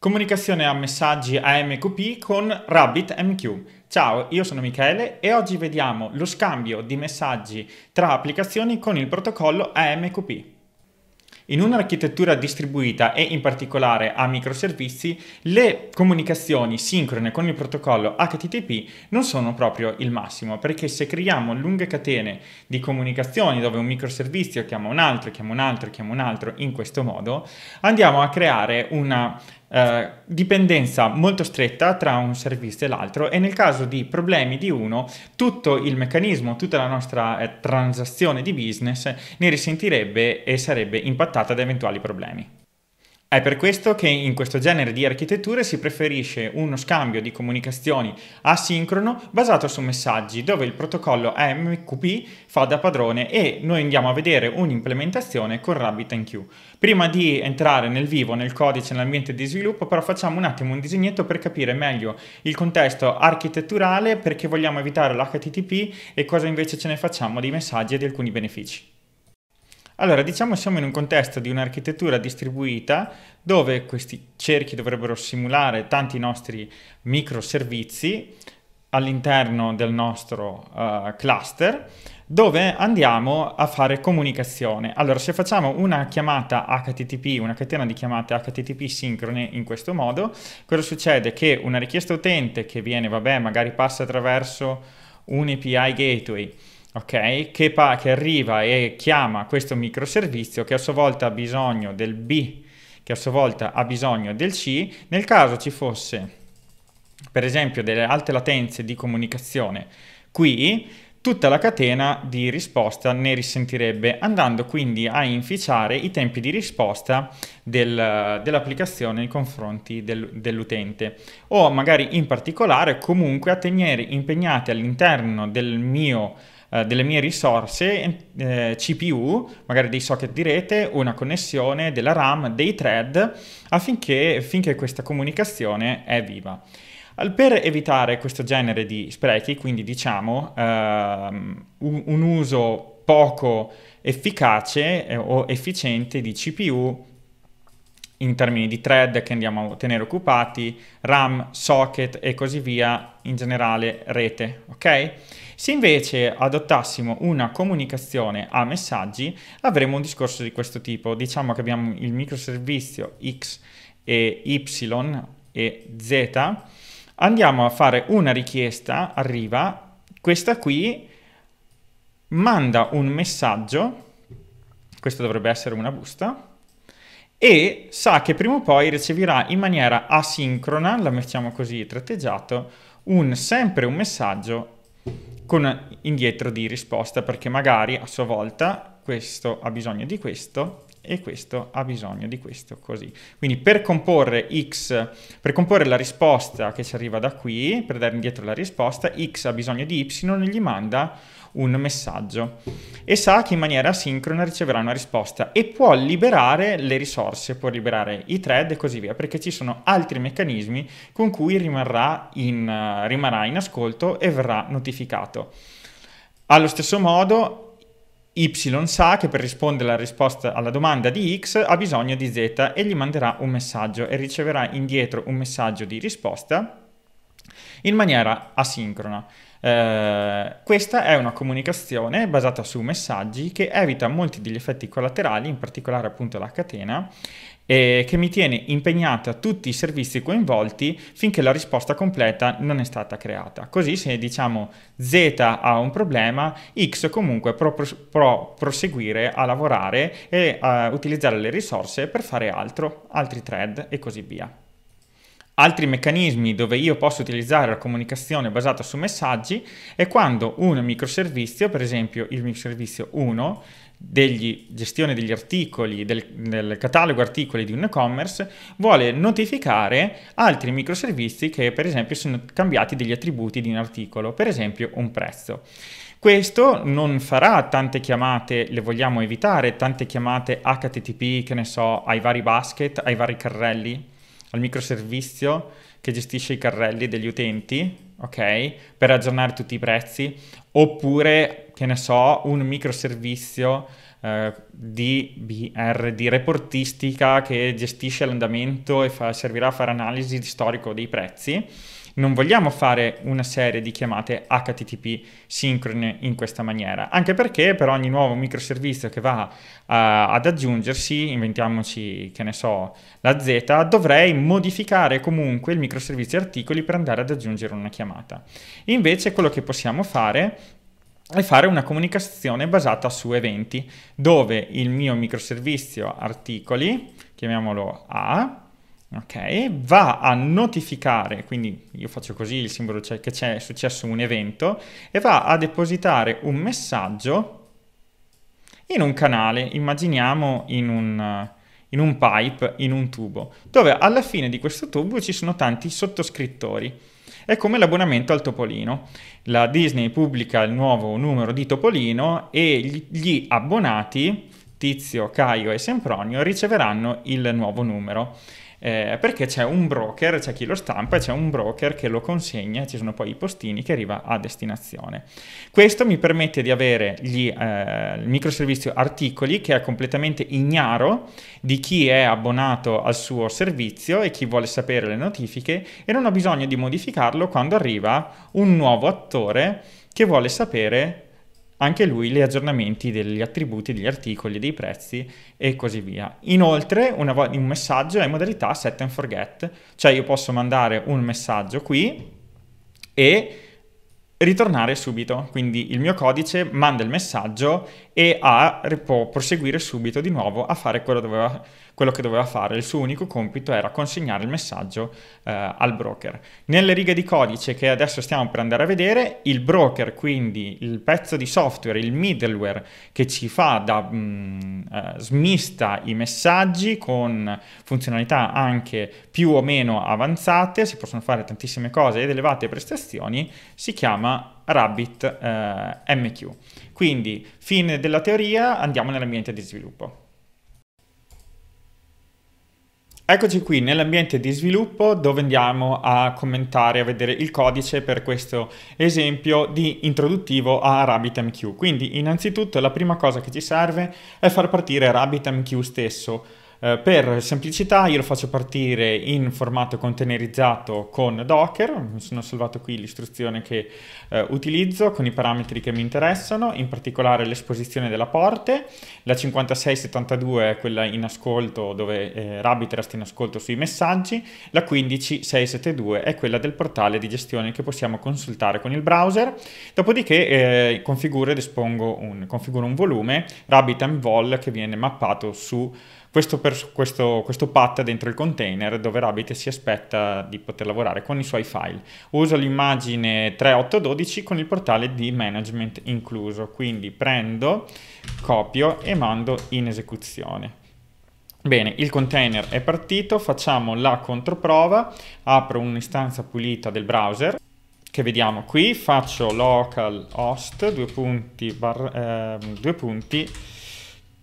Comunicazione a messaggi AMQP con RabbitMQ. Ciao, io sono Michele e oggi vediamo lo scambio di messaggi tra applicazioni con il protocollo AMQP. In un'architettura distribuita e in particolare a microservizi, le comunicazioni sincrone con il protocollo HTTP non sono proprio il massimo, perché se creiamo lunghe catene di comunicazioni dove un microservizio chiama un altro, chiama un altro, chiama un altro in questo modo, andiamo a creare una eh, dipendenza molto stretta tra un servizio e l'altro e nel caso di problemi di uno tutto il meccanismo, tutta la nostra eh, transazione di business ne risentirebbe e sarebbe impattata da eventuali problemi. È per questo che in questo genere di architetture si preferisce uno scambio di comunicazioni asincrono basato su messaggi dove il protocollo AMQP fa da padrone e noi andiamo a vedere un'implementazione con RabbitMQ. Prima di entrare nel vivo, nel codice, nell'ambiente di sviluppo, però facciamo un attimo un disegnetto per capire meglio il contesto architetturale, perché vogliamo evitare l'HTTP e cosa invece ce ne facciamo dei messaggi e di alcuni benefici. Allora, diciamo siamo in un contesto di un'architettura distribuita dove questi cerchi dovrebbero simulare tanti nostri microservizi all'interno del nostro uh, cluster dove andiamo a fare comunicazione. Allora, se facciamo una chiamata HTTP, una catena di chiamate HTTP sincrone in questo modo, cosa succede? Che una richiesta utente che viene, vabbè, magari passa attraverso un API gateway, ok? Che, pa- che arriva e chiama questo microservizio che a sua volta ha bisogno del B, che a sua volta ha bisogno del C, nel caso ci fosse per esempio delle alte latenze di comunicazione qui, tutta la catena di risposta ne risentirebbe, andando quindi a inficiare i tempi di risposta del, dell'applicazione nei confronti del, dell'utente o magari in particolare comunque a tenere impegnati all'interno del mio eh, delle mie risorse, eh, CPU, magari dei socket di rete, una connessione della RAM, dei thread, affinché finché questa comunicazione è viva. Per evitare questo genere di sprechi, quindi diciamo ehm, un, un uso poco efficace eh, o efficiente di CPU in termini di thread che andiamo a tenere occupati, RAM, socket e così via, in generale rete, ok? Se invece adottassimo una comunicazione a messaggi, avremo un discorso di questo tipo. Diciamo che abbiamo il microservizio X e Y e Z, andiamo a fare una richiesta, arriva, questa qui manda un messaggio, questa dovrebbe essere una busta, e sa che prima o poi riceverà in maniera asincrona, la mettiamo così tratteggiato, un, sempre un messaggio con indietro di risposta perché magari a sua volta questo ha bisogno di questo e questo ha bisogno di questo così. Quindi per comporre x, per comporre la risposta che ci arriva da qui, per dare indietro la risposta, x ha bisogno di y e gli manda un messaggio e sa che in maniera asincrona riceverà una risposta e può liberare le risorse, può liberare i thread e così via, perché ci sono altri meccanismi con cui rimarrà in, rimarrà in ascolto e verrà notificato. Allo stesso modo Y sa che per rispondere alla risposta alla domanda di X ha bisogno di Z e gli manderà un messaggio e riceverà indietro un messaggio di risposta in maniera asincrona. Eh, questa è una comunicazione basata su messaggi che evita molti degli effetti collaterali, in particolare appunto la catena, e che mi tiene impegnata tutti i servizi coinvolti finché la risposta completa non è stata creata. Così se diciamo Z ha un problema, X comunque può pro, pro, proseguire a lavorare e a utilizzare le risorse per fare altro, altri thread e così via. Altri meccanismi dove io posso utilizzare la comunicazione basata su messaggi è quando un microservizio, per esempio il microservizio 1, degli gestione degli articoli, del, del catalogo articoli di un e-commerce, vuole notificare altri microservizi che per esempio sono cambiati degli attributi di un articolo, per esempio un prezzo. Questo non farà tante chiamate, le vogliamo evitare, tante chiamate HTTP, che ne so, ai vari basket, ai vari carrelli, al microservizio che gestisce i carrelli degli utenti, ok? Per aggiornare tutti i prezzi, oppure, che ne so, un microservizio eh, di BR, di reportistica che gestisce l'andamento e fa, servirà a fare analisi di storico dei prezzi non vogliamo fare una serie di chiamate HTTP sincrone in questa maniera, anche perché per ogni nuovo microservizio che va uh, ad aggiungersi, inventiamoci che ne so, la Z, dovrei modificare comunque il microservizio articoli per andare ad aggiungere una chiamata. Invece quello che possiamo fare e fare una comunicazione basata su eventi, dove il mio microservizio articoli, chiamiamolo A, ok? Va a notificare, quindi io faccio così il simbolo c'è, che c'è successo un evento, e va a depositare un messaggio in un canale, immaginiamo in un, in un pipe, in un tubo, dove alla fine di questo tubo ci sono tanti sottoscrittori. È come l'abbonamento al Topolino. La Disney pubblica il nuovo numero di Topolino e gli abbonati, Tizio, Caio e Sempronio, riceveranno il nuovo numero eh, perché c'è un broker, c'è chi lo stampa e c'è un broker che lo consegna, e ci sono poi i postini che arriva a destinazione. Questo mi permette di avere gli, eh, il microservizio articoli che è completamente ignaro di chi è abbonato al suo servizio e chi vuole sapere le notifiche e non ho bisogno di modificarlo quando arriva un nuovo attore che vuole sapere anche lui gli aggiornamenti degli attributi, degli articoli, dei prezzi e così via. Inoltre vo- un messaggio è in modalità set and forget, cioè io posso mandare un messaggio qui e ritornare subito, quindi il mio codice manda il messaggio e a ripo- proseguire subito di nuovo a fare quello, doveva, quello, che doveva fare. Il suo unico compito era consegnare il messaggio eh, al broker. Nelle righe di codice che adesso stiamo per andare a vedere, il broker, quindi il pezzo di software, il middleware che ci fa da mh, mm, eh, smista i messaggi con funzionalità anche più o meno avanzate, si possono fare tantissime cose ed elevate prestazioni, si chiama Rabbit eh, MQ. Quindi, fine della teoria, andiamo nell'ambiente di sviluppo. Eccoci qui nell'ambiente di sviluppo dove andiamo a commentare, a vedere il codice per questo esempio di introduttivo a RabbitMQ. Quindi innanzitutto la prima cosa che ci serve è far partire RabbitMQ stesso. Eh, per semplicità io lo faccio partire in formato containerizzato con Docker, mi sono salvato qui l'istruzione che eh, utilizzo con i parametri che mi interessano, in particolare l'esposizione della porte, la 5672 è quella in ascolto dove eh, Rabbit resta in ascolto sui messaggi, la 15672 è quella del portale di gestione che possiamo consultare con il browser, dopodiché eh, configuro ed espongo un, configuro un volume Rabbit and Vol che viene mappato su questo, per, questo, questo PAT dentro il container dove Rabbit si aspetta di poter lavorare con i suoi file. Uso l'immagine 3812 con il portale di management incluso, quindi prendo, copio e mando in esecuzione. Bene, il container è partito, facciamo la controprova, apro un'istanza pulita del browser che vediamo qui, faccio localhost, due punti, bar, eh, due punti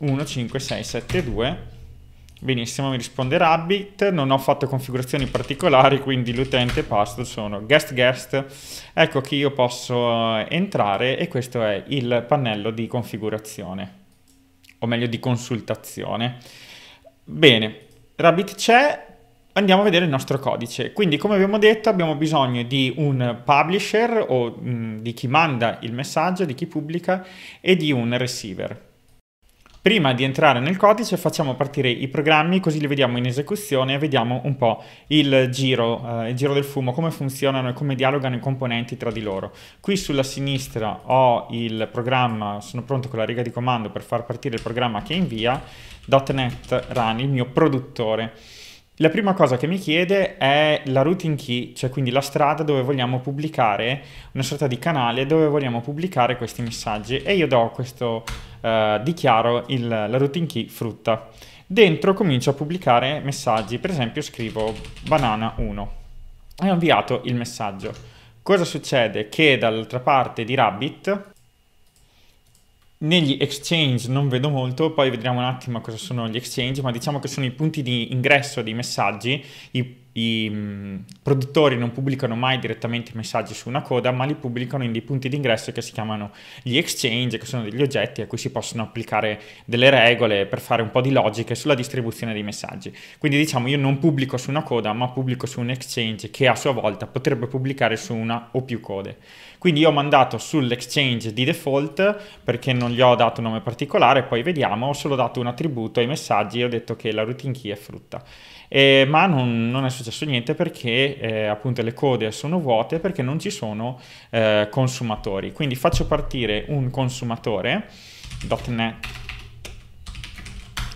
1, 5, 6, 7, 2. Benissimo, mi risponde Rabbit, non ho fatto configurazioni particolari, quindi l'utente password sono guest guest. Ecco che io posso eh, entrare e questo è il pannello di configurazione, o meglio di consultazione. Bene, Rabbit c'è, andiamo a vedere il nostro codice. Quindi come abbiamo detto abbiamo bisogno di un publisher o mh, mm, di chi manda il messaggio, di chi pubblica e di un receiver. Prima di entrare nel codice facciamo partire i programmi così li vediamo in esecuzione e vediamo un po' il giro, eh, il giro del fumo, come funzionano e come dialogano i componenti tra di loro. Qui sulla sinistra ho il programma, sono pronto con la riga di comando per far partire il programma che invia, .NET Run, il mio produttore. La prima cosa che mi chiede è la routing key, cioè quindi la strada dove vogliamo pubblicare, una sorta di canale dove vogliamo pubblicare questi messaggi e io do questo eh, dichiaro il, la routine key frutta. Dentro comincio a pubblicare messaggi, per esempio scrivo banana 1 e ho inviato il messaggio. Cosa succede? Che dall'altra parte di Rabbit negli exchange non vedo molto, poi vedremo un attimo cosa sono gli exchange, ma diciamo che sono i punti di ingresso dei messaggi, i i mh, mm, produttori non pubblicano mai direttamente i messaggi su una coda, ma li pubblicano in dei punti di ingresso che si chiamano gli exchange, che sono degli oggetti a cui si possono applicare delle regole per fare un po' di logiche sulla distribuzione dei messaggi. Quindi diciamo io non pubblico su una coda, ma pubblico su un exchange che a sua volta potrebbe pubblicare su una o più code. Quindi io ho mandato sull'exchange di default perché non gli ho dato un nome particolare, poi vediamo, ho solo dato un attributo ai messaggi e ho detto che la routine key è frutta eh, ma non, non, è successo niente perché eh, appunto le code sono vuote perché non ci sono eh, consumatori. Quindi faccio partire un consumatore.NET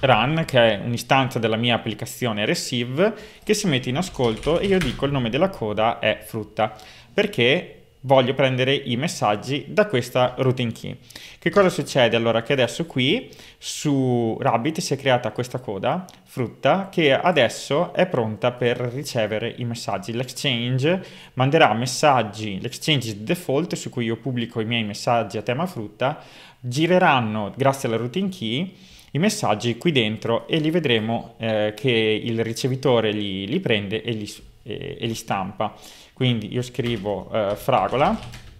run, che è un'istanza della mia applicazione receive, che si mette in ascolto e io dico il nome della coda è frutta, perché voglio prendere i messaggi da questa routine key. Che cosa succede allora? Che adesso qui su Rabbit si è creata questa coda frutta che adesso è pronta per ricevere i messaggi. L'exchange manderà messaggi, l'exchange default su cui io pubblico i miei messaggi a tema frutta, gireranno grazie alla routine key i messaggi qui dentro e li vedremo eh, che il ricevitore li, li prende e li e, e li stampa. Quindi io scrivo eh, fragola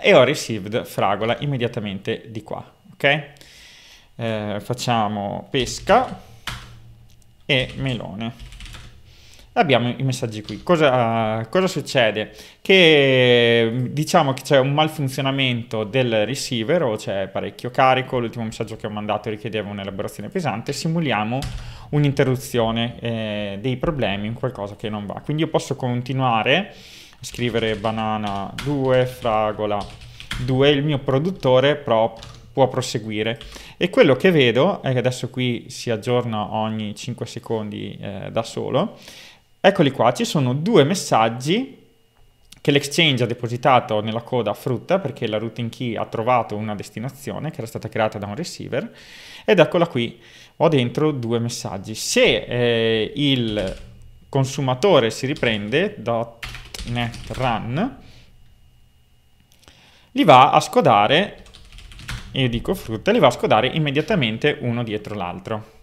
e ho received fragola immediatamente di qua, ok? Eh, facciamo pesca e melone. Abbiamo i messaggi qui. Cosa, cosa succede? Che diciamo che c'è un malfunzionamento del receiver, o c'è parecchio carico, l'ultimo messaggio che ho mandato richiedeva un'elaborazione pesante, simuliamo un'interruzione eh, dei problemi, un qualcosa che non va. Quindi io posso continuare a scrivere banana 2, fragola 2, il mio produttore però può proseguire. E quello che vedo è che adesso qui si aggiorna ogni 5 secondi eh, da solo. Eccoli qua, ci sono due messaggi che l'exchange ha depositato nella coda frutta perché la routing key ha trovato una destinazione che era stata creata da un receiver ed eccola qui ho dentro due messaggi. Se eh, il consumatore si riprende .NET run, li va a scodare, io dico frutta, li va a scodare immediatamente uno dietro l'altro.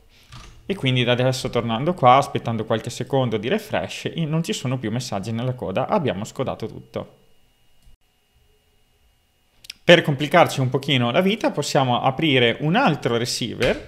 E quindi da adesso tornando qua, aspettando qualche secondo di refresh, non ci sono più messaggi nella coda, abbiamo scodato tutto. Per complicarci un pochino la vita possiamo aprire un altro receiver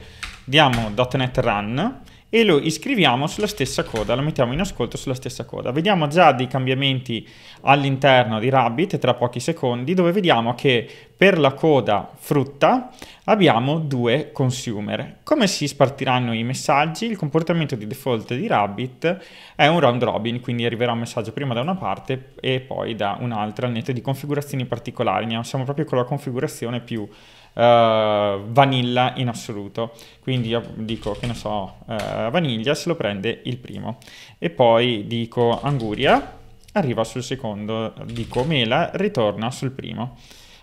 diamo .NET Run e lo iscriviamo sulla stessa coda, lo mettiamo in ascolto sulla stessa coda. Vediamo già dei cambiamenti all'interno di Rabbit tra pochi secondi, dove vediamo che per la coda frutta abbiamo due consumer. Come si spartiranno i messaggi? Il comportamento di default di Rabbit è un round robin, quindi arriverà un messaggio prima da una parte e poi da un'altra, al netto di configurazioni particolari. Siamo proprio con la configurazione più uh, vanilla in assoluto. Quindi io dico, che ne so, uh, vaniglia se lo prende il primo. E poi dico anguria, arriva sul secondo. Dico mela, ritorna sul primo.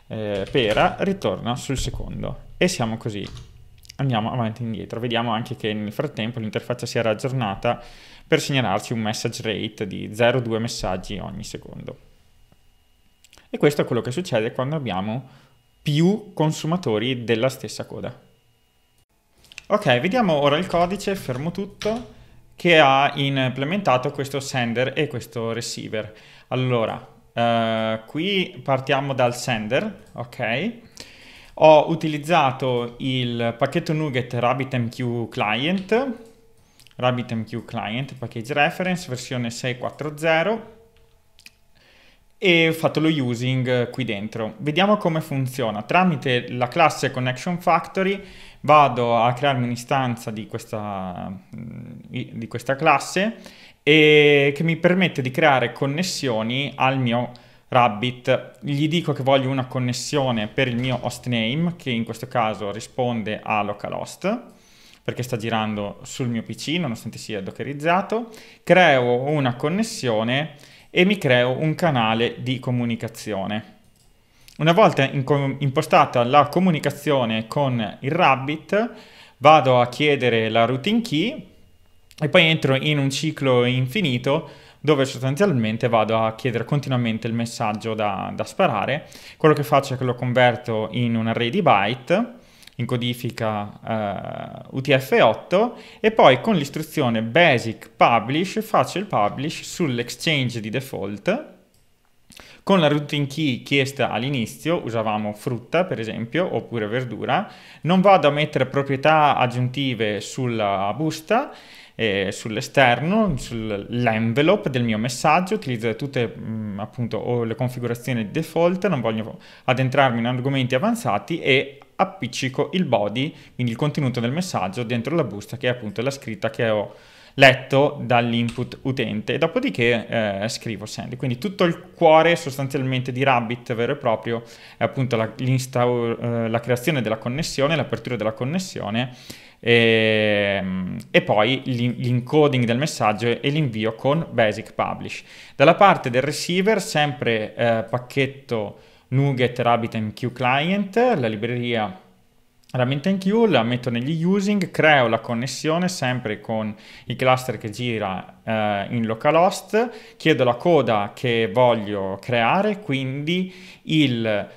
Eh, pera, ritorna sul secondo. E siamo così. Andiamo avanti e indietro. Vediamo anche che nel frattempo l'interfaccia si era aggiornata per segnalarci un message rate di 0,2 messaggi ogni secondo. E questo è quello che succede quando abbiamo più consumatori della stessa coda. Ok, vediamo ora il codice, fermo tutto, che ha implementato questo sender e questo receiver. Allora, eh, qui partiamo dal sender, ok? Ho utilizzato il pacchetto NuGet RabbitMQ Client, RabbitMQ Client Package Reference, versione 640, e fate lo using qui dentro. Vediamo come funziona. Tramite la classe Connection Factory vado a crearmi un'istanza di questa, mm, di questa classe e che mi permette di creare connessioni al mio Rabbit. Gli dico che voglio una connessione per il mio hostname, che in questo caso risponde a localhost, perché sta girando sul mio PC, nonostante sia dockerizzato. Creo una connessione e mi creo un canale di comunicazione. Una volta impostata la comunicazione con il Rabbit, vado a chiedere la routine key e poi entro in un ciclo infinito dove sostanzialmente vado a chiedere continuamente il messaggio da, da sparare. Quello che faccio è che lo converto in un array di byte in codifica eh, UTF-8 e poi con l'istruzione basic publish faccio il publish sull'exchange di default con la routine key chiesta all'inizio, usavamo frutta per esempio, oppure verdura, non vado a mettere proprietà aggiuntive sulla busta, eh, sull'esterno, sull'envelope del mio messaggio, utilizzo tutte mh, mm, appunto le configurazioni di default, non voglio addentrarmi in argomenti avanzati e appiccico il body, quindi il contenuto del messaggio, dentro la busta che è appunto la scritta che ho letto dall'input utente e dopodiché eh, scrivo send. Quindi tutto il cuore sostanzialmente di Rabbit vero e proprio è appunto la, eh, la creazione della connessione, l'apertura della connessione e, ehm, e poi l'encoding del messaggio e l'invio con Basic Publish. Dalla parte del receiver sempre eh, pacchetto NuGet RabbitMQ client, la libreria RabbitMQ, la metto negli using, creo la connessione sempre con il cluster che gira eh, in localhost, chiedo la coda che voglio creare, quindi il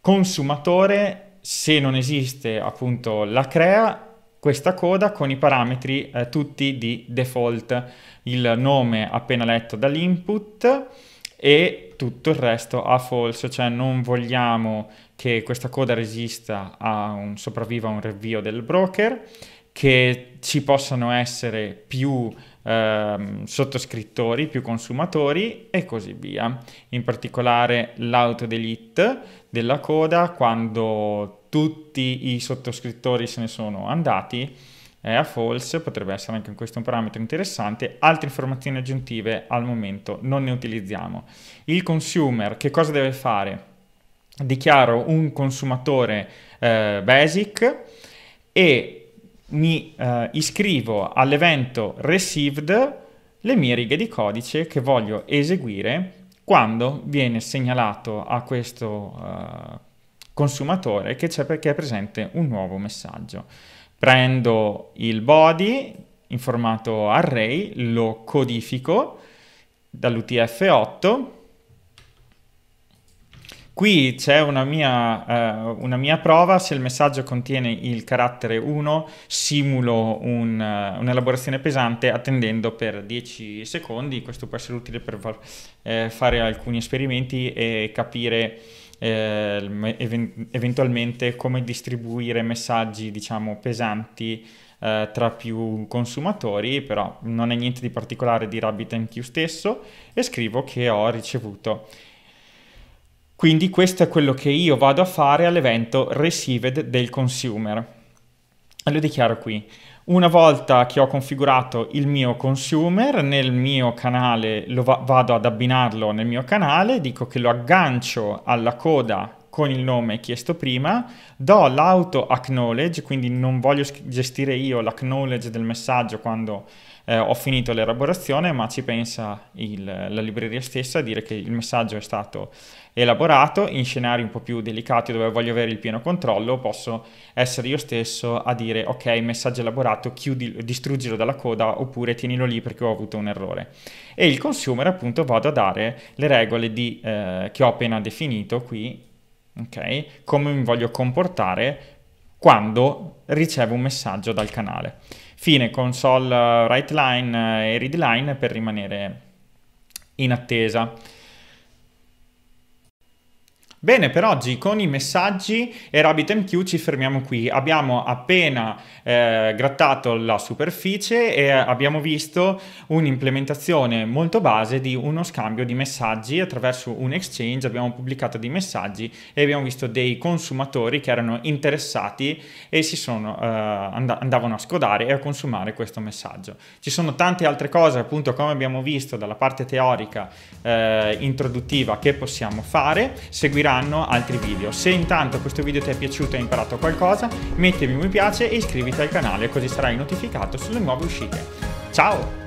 consumatore se non esiste appunto la crea questa coda con i parametri eh, tutti di default, il nome appena letto dall'input e tutto il resto a false, cioè non vogliamo che questa coda resista a un sopravviva a un review del broker, che ci possano essere più ehm, sottoscrittori, più consumatori e così via. In particolare l'autodelete della coda, quando tutti i sottoscrittori se ne sono andati, è eh, a false, potrebbe essere anche questo un parametro interessante, altre informazioni aggiuntive al momento non ne utilizziamo. Il consumer che cosa deve fare? Dichiaro un consumatore eh, basic e mi eh, iscrivo all'evento received le mie righe di codice che voglio eseguire quando viene segnalato a questo eh, consumatore che, c'è perché è presente un nuovo messaggio prendo il body in formato array, lo codifico dall'UTF-8. Qui c'è una, eh, una, mia prova, se il messaggio contiene il carattere 1 simulo eh, un'elaborazione pesante attendendo per 10 secondi, questo può essere utile per eh, fare alcuni esperimenti e capire eh, even- eventualmente come distribuire messaggi diciamo pesanti eh, tra più consumatori, però non è niente di particolare di RabbitMQ stesso e scrivo che ho ricevuto. Quindi questo è quello che io vado a fare all'evento Received del consumer lo dichiaro qui. Una volta che ho configurato il mio consumer nel mio canale, lo va vado ad abbinarlo nel mio canale, dico che lo aggancio alla coda con il nome chiesto prima, do l'auto acknowledge, quindi non voglio gestire io l'acknowledge del messaggio quando eh, ho finito l'elaborazione, ma ci pensa il, la libreria stessa a dire che il messaggio è stato elaborato, in scenari un po' più delicati dove voglio avere il pieno controllo posso essere io stesso a dire ok messaggio elaborato, chiudi, distruggilo dalla coda oppure tienilo lì perché ho avuto un errore. E il consumer appunto vado a dare le regole di, eh, che ho appena definito qui, ok come mi voglio comportare quando ricevo un messaggio dal canale. Fine console write line eh, e read line per rimanere in attesa. Bene, per oggi con i messaggi e RabbitMQ ci fermiamo qui. Abbiamo appena eh, grattato la superficie e abbiamo visto un'implementazione molto base di uno scambio di messaggi attraverso un exchange. Abbiamo pubblicato dei messaggi e abbiamo visto dei consumatori che erano interessati e si sono, eh, and- andavano a scodare e a consumare questo messaggio. Ci sono tante altre cose, appunto, come abbiamo visto dalla parte teorica eh, introduttiva, che possiamo fare. Seguirà usciranno altri video. Se intanto questo video ti è piaciuto e hai imparato qualcosa, mettimi un mi piace e iscriviti al canale così sarai notificato sulle nuove uscite. Ciao!